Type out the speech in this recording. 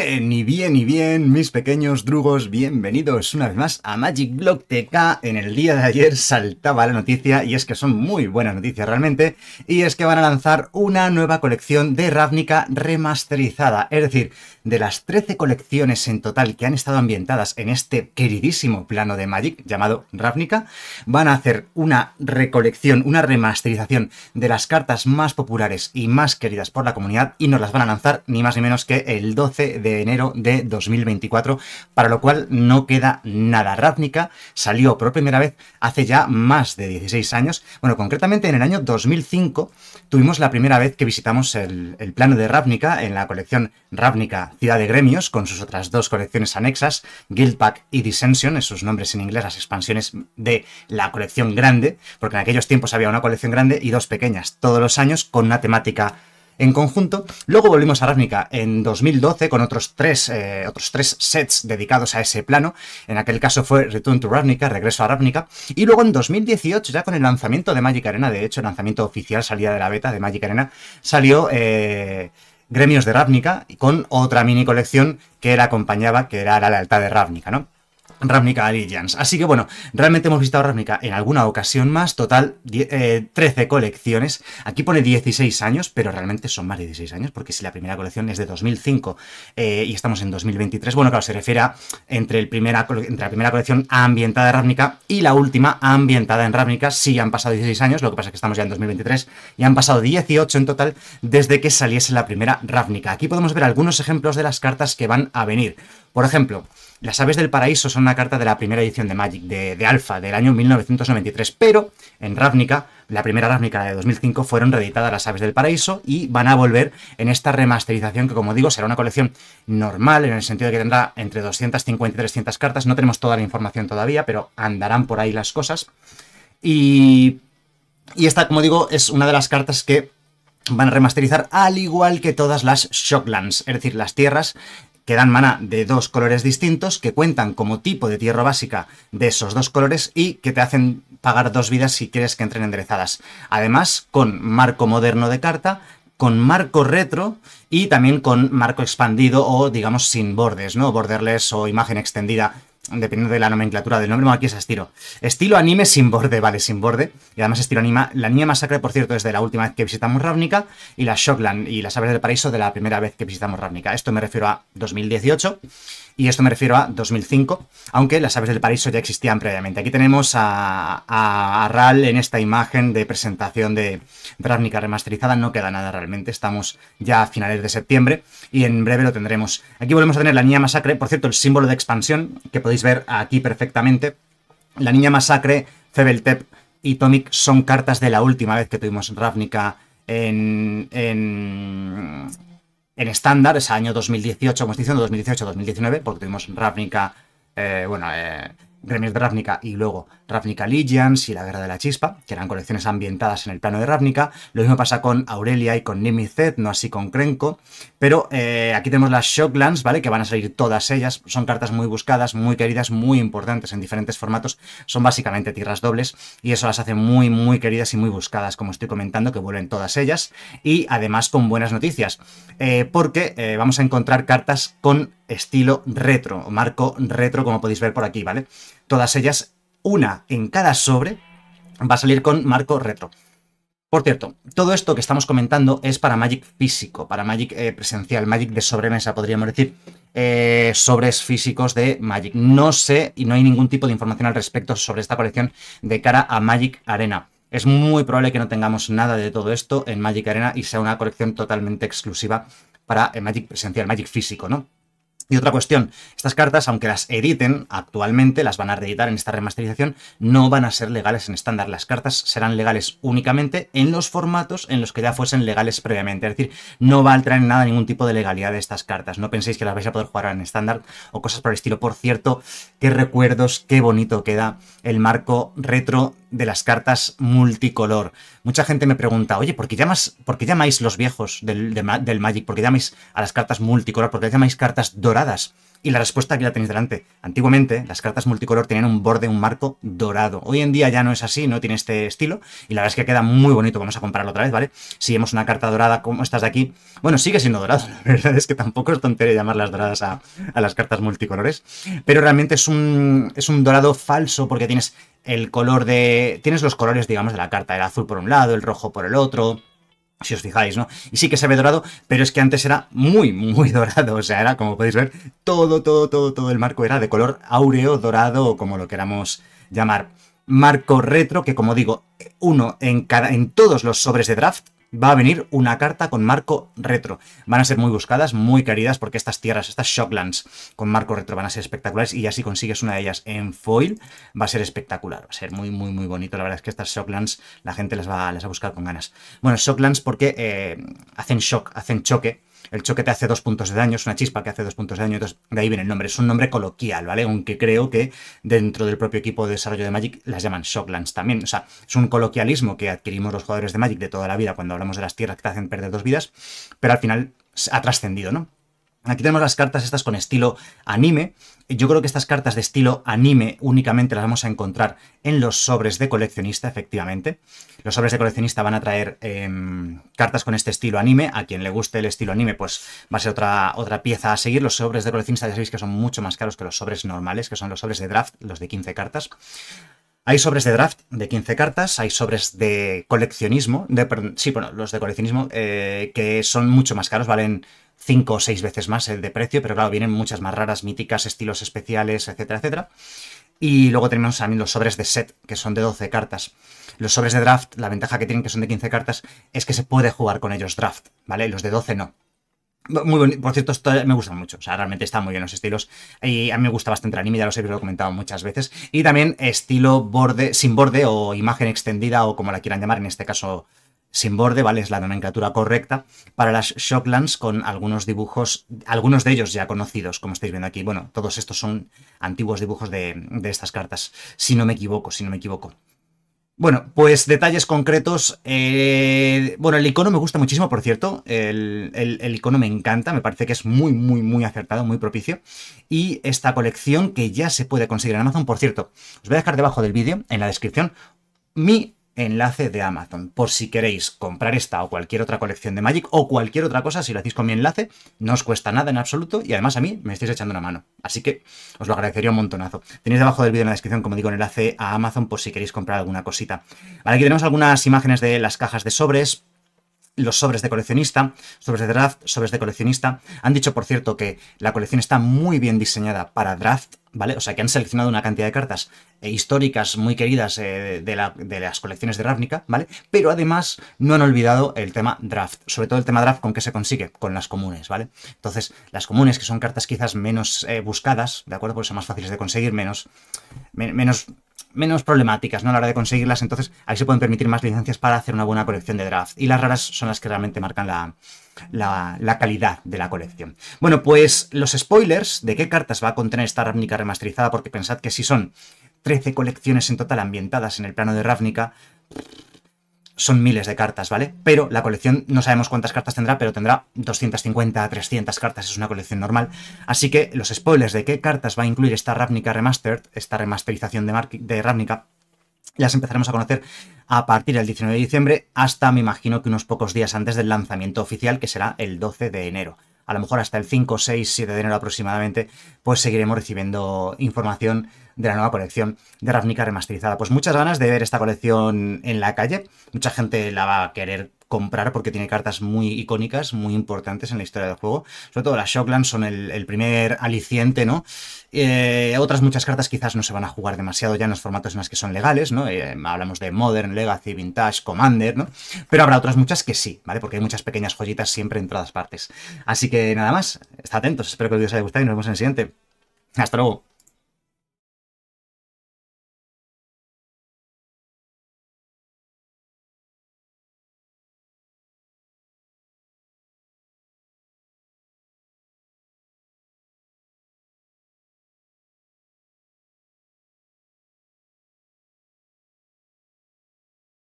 Bien, y bien, y bien, mis pequeños drugos, bienvenidos una vez más a Magic Block TK. En el día de ayer saltaba la noticia, y es que son muy buenas noticias realmente, y es que van a lanzar una nueva colección de Ravnica remasterizada. Es decir, de las 13 colecciones en total que han estado ambientadas en este queridísimo plano de Magic, llamado Ravnica, van a hacer una recolección, una remasterización de las cartas más populares y más queridas por la comunidad, y nos las van a lanzar ni más ni menos que el 12 de de enero de 2024, para lo cual no queda nada. Ravnica salió por primera vez hace ya más de 16 años. Bueno, concretamente en el año 2005 tuvimos la primera vez que visitamos el, el plano de Ravnica en la colección Ravnica Ciudad de Gremios, con sus otras dos colecciones anexas, Guildpack y Dissension, esos nombres en inglés, las expansiones de la colección grande, porque en aquellos tiempos había una colección grande y dos pequeñas, todos los años con una temática en conjunto. Luego volvimos a Ravnica en 2012 con otros tres, eh, otros tres sets dedicados a ese plano. En aquel caso fue Return to Ravnica, Regreso a Ravnica. Y luego en 2018, ya con el lanzamiento de Magic Arena, de hecho, el lanzamiento oficial, salida de la beta de Magic Arena, salió... Eh, Gremios de Ravnica, con otra mini colección que la acompañaba, que era la lealtad de Ravnica, ¿no? Ravnica Allegiance. Así que bueno, realmente hemos visitado Ravnica en alguna ocasión más, total 13 eh, colecciones. Aquí pone 16 años, pero realmente son más de 16 años, porque si la primera colección es de 2005 eh, y estamos en 2023, bueno, claro, se refiere a entre, la primera colección ambientada de Ravnica y la última ambientada en Ravnica. Sí han pasado 16 años, lo que pasa es que estamos ya en 2023 y han pasado 18 en total desde que saliese la primera Ravnica. Aquí podemos ver algunos ejemplos de las cartas que van a venir. Por ejemplo, las aves del paraíso son una carta de la primera edición de Magic, de, Alpha, del año 1993, pero en Ravnica, la primera Ravnica de 2005, fueron reeditadas las aves del paraíso y van a volver en esta remasterización que, como digo, será una colección normal, en el sentido de que tendrá entre 250 y 300 cartas. No tenemos toda la información todavía, pero andarán por ahí las cosas. Y, y esta, como digo, es una de las cartas que van a remasterizar al igual que todas las Shocklands, es decir, las tierras que dan mana de dos colores distintos, que cuentan como tipo de tierra básica de esos dos colores y que te hacen pagar dos vidas si quieres que entren enderezadas. Además, con marco moderno de carta, con marco retro y también con marco expandido o digamos sin bordes, ¿no? Borderless o imagen extendida dependiendo de la nomenclatura del nombre, aquí es estilo. Estilo anime sin borde, vale, sin borde. Y además estilo anima. La niña masacre, por cierto, es de la última vez que visitamos Ravnica y la Shockland y las aves del paraíso de la primera vez que visitamos Ravnica. Esto me refiero a 2018 y esto me refiero a 2005, aunque las aves del paraíso ya existían previamente. Aquí tenemos a, Ral en esta imagen de presentación de Ravnica remasterizada, no queda nada realmente, estamos ya a finales de septiembre y en breve lo tendremos. Aquí volvemos a tener la Niña Masacre, por cierto, el símbolo de expansión, que podéis ver aquí perfectamente. La Niña Masacre, Febeltep y Tomic son cartas de la última vez que tuvimos Ravnica en, en estándar, ese año 2018, como estoy diciendo, 2018-2019, porque tuvimos Ravnica, eh, bueno, eh, Gremios de Ravnica y luego Ravnica Legions y La Guerra de la Chispa, que eran colecciones ambientadas en el plano de Ravnica. Lo mismo pasa con Aurelia y con Nimizet, no así con Krenko. Pero eh, aquí tenemos las Shocklands, ¿vale? Que van a salir todas ellas. Son cartas muy buscadas, muy queridas, muy importantes en diferentes formatos. Son básicamente tierras dobles y eso las hace muy, muy queridas y muy buscadas, como estoy comentando, que vuelven todas ellas. Y además con buenas noticias, eh, porque eh, vamos a encontrar cartas con estilo retro, o marco retro, como podéis ver por aquí, ¿vale? Todas ellas, una en cada sobre, va a salir con marco retro. Por cierto, todo esto que estamos comentando es para Magic físico, para Magic eh, presencial, Magic de sobremesa, podríamos decir, eh, sobres físicos de Magic. No sé y no hay ningún tipo de información al respecto sobre esta colección de cara a Magic Arena. Es muy probable que no tengamos nada de todo esto en Magic Arena y sea una colección totalmente exclusiva para eh, Magic presencial, Magic físico, ¿no? Y otra cuestión, estas cartas, aunque las editen actualmente, las van a reeditar en esta remasterización, no van a ser legales en estándar. Las cartas serán legales únicamente en los formatos en los que ya fuesen legales previamente. Es decir, no va a alterar en nada ningún tipo de legalidad de estas cartas. No penséis que las vais a poder jugar en estándar o cosas por el estilo. Por cierto, qué recuerdos, qué bonito queda el marco retro de las cartas multicolor. Mucha gente me pregunta, oye, ¿por qué, llamas, por llamáis los viejos del, Magic? ¿Por qué llamáis a las cartas multicolor? ¿Por qué llamáis cartas doradas? Y la respuesta aquí la tenéis delante. Antiguamente las cartas multicolor tenían un borde, un marco dorado. Hoy en día ya no es así, no tiene este estilo. Y la verdad es que queda muy bonito. Vamos a comprarlo otra vez, ¿vale? Si vemos una carta dorada como estas de aquí. Bueno, sigue siendo dorado. La verdad es que tampoco es tontería las doradas a, a las cartas multicolores. Pero realmente es un, es un dorado falso porque tienes el color de... Tienes los colores, digamos, de la carta, el azul por un lado, el rojo por el otro, si os fijáis, ¿no? Y sí que se ve dorado, pero es que antes era muy, muy dorado, o sea, era, como podéis ver, todo, todo, todo, todo el marco era de color áureo, dorado, o como lo queramos llamar. Marco retro, que como digo, uno en, en todos los sobres de draft, va a venir una carta con marco retro. Van a ser muy buscadas, muy queridas, porque estas tierras, estas Shocklands con marco retro van a ser espectaculares y ya si consigues una de ellas en foil va a ser espectacular, va a ser muy, muy, muy bonito. La verdad es que estas Shocklands la gente las va, a buscar con ganas. Bueno, Shocklands porque eh, hacen shock, hacen choque el choque te hace dos puntos de daño, es una chispa que hace dos puntos de daño, entonces de ahí viene el nombre. Es un nombre coloquial, ¿vale? Aunque creo que dentro del propio equipo de desarrollo de Magic las llaman Shocklands también. O sea, es un coloquialismo que adquirimos los jugadores de Magic de toda la vida cuando hablamos de las tierras que te hacen perder dos vidas, pero al final ha trascendido, ¿no? Aquí tenemos las cartas estas con estilo anime. Yo creo que estas cartas de estilo anime únicamente las vamos a encontrar en los sobres de coleccionista, efectivamente. Los sobres de coleccionista van a traer em, cartas con este estilo anime. A quien le guste el estilo anime, pues va a ser otra, otra pieza a seguir. Los sobres de coleccionista ya sabéis que son mucho más caros que los sobres normales, que son los sobres de draft, los de 15 cartas. Hay sobres de draft de 15 cartas, hay sobres de coleccionismo, de, sí, bueno, los de coleccionismo eh, que son mucho más caros, valen 5 o seis veces más eh, de precio, pero claro, vienen muchas más raras, míticas, estilos especiales, etcétera, etcétera. Y luego tenemos también los sobres de set, que son de 12 cartas. Los sobres de draft, la ventaja que tienen que son de 15 cartas, es que se puede jugar con ellos draft, ¿vale? Los de 12 no. Muy Por cierto, esto me gustan mucho. O sea, realmente están muy bien los estilos. Y a mí me gusta bastante la anime, ya los he comentado muchas veces. Y también estilo borde, sin borde o imagen extendida o como la quieran llamar, en este caso sin borde, ¿vale? Es la nomenclatura correcta, para las Shocklands con algunos dibujos, algunos de ellos ya conocidos, como estáis viendo aquí. Bueno, todos estos son antiguos dibujos de, estas cartas, si no me equivoco, si no me equivoco. Bueno, pues detalles concretos. Eh, bueno, el icono me gusta muchísimo, por cierto. El, el, icono me encanta, me parece que es muy, muy, muy acertado, muy propicio. Y esta colección que ya se puede conseguir en Amazon, por cierto, os voy a dejar debajo del vídeo, en la descripción, mi enlace de Amazon. Por si queréis comprar esta o cualquier otra colección de Magic o cualquier otra cosa, si lo hacéis con mi enlace, no os cuesta nada en absoluto y además a mí me estáis echando una mano. Así que os lo agradecería un montonazo. Tenéis debajo del vídeo en la descripción, como digo, el enlace a Amazon por si queréis comprar alguna cosita. Vale, aquí tenemos algunas imágenes de las cajas de sobres los sobres de coleccionista, sobres de draft, sobres de coleccionista. Han dicho, por cierto, que la colección está muy bien diseñada para draft, ¿vale? O sea, que han seleccionado una cantidad de cartas eh, históricas muy queridas eh, de, las colecciones de Ravnica, ¿vale? Pero además no han olvidado el tema draft, sobre todo el tema draft con qué se consigue, con las comunes, ¿vale? Entonces, las comunes, que son cartas quizás menos eh, buscadas, ¿de acuerdo? Porque son más fáciles de conseguir, menos, menos menos problemáticas ¿no? a la hora de conseguirlas, entonces ahí se pueden permitir más licencias para hacer una buena colección de draft. Y las raras son las que realmente marcan la, calidad de la colección. Bueno, pues los spoilers de qué cartas va a contener esta Ravnica remasterizada, porque pensad que si son 13 colecciones en total ambientadas en el plano de Ravnica, son miles de cartas, ¿vale? Pero la colección, no sabemos cuántas cartas tendrá, pero tendrá 250 300 cartas, es una colección normal. Así que los spoilers de qué cartas va a incluir esta Ravnica Remastered, esta remasterización de, de Ravnica, las empezaremos a conocer a partir del 19 de diciembre hasta, me imagino, que unos pocos días antes del lanzamiento oficial, que será el 12 de enero a lo mejor hasta el 5, 6, 7 de enero aproximadamente, pues seguiremos recibiendo información de la nueva colección de Ravnica remasterizada. Pues muchas ganas de ver esta colección en la calle. Mucha gente la va a querer comprar porque tiene cartas muy icónicas, muy importantes en la historia del juego. Sobre todo las Shocklands son el, el primer aliciente, ¿no? Eh, otras muchas cartas quizás no se van a jugar demasiado ya en los formatos más que son legales, ¿no? Eh, hablamos de Modern, Legacy, Vintage, Commander, ¿no? Pero habrá otras muchas que sí, ¿vale? Porque hay muchas pequeñas joyitas siempre en todas partes. Así que nada más, está atentos, espero que os haya gustado y nos vemos en el siguiente. Hasta luego.